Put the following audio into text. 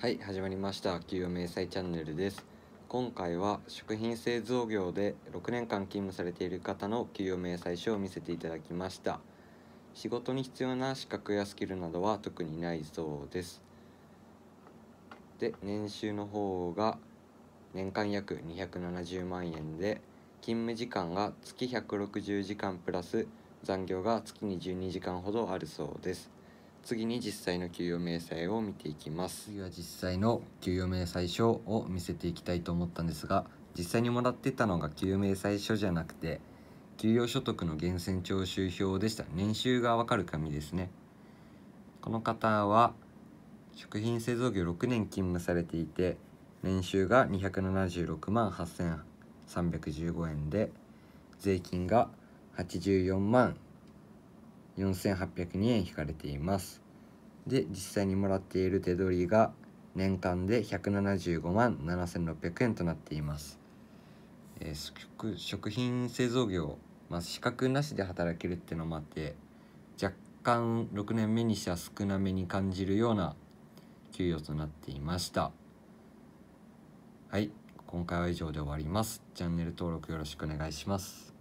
はい始まりました給与明細チャンネルです今回は食品製造業で6年間勤務されている方の給与明細書を見せていただきました仕事に必要な資格やスキルなどは特にないそうですで年収の方が年間約270万円で勤務時間が月160時間プラス残業が月に12時間ほどあるそうです次に実際の給与明細を見ていきます次は実際の給与明細書を見せていきたいと思ったんですが実際にもらってたのが給与明細書じゃなくて給与所得の源泉徴収票でした年収がわかる紙ですねこの方は食品製造業6年勤務されていて年収が276万8315円で税金が84万4802円引かれていますで実際にもらっている手取りが年間で175万7600円となっています、えー、食品製造業、まあ、資格なしで働けるってのもあって若干6年目にしては少なめに感じるような給与となっていましたはい今回は以上で終わりますチャンネル登録よろしくお願いします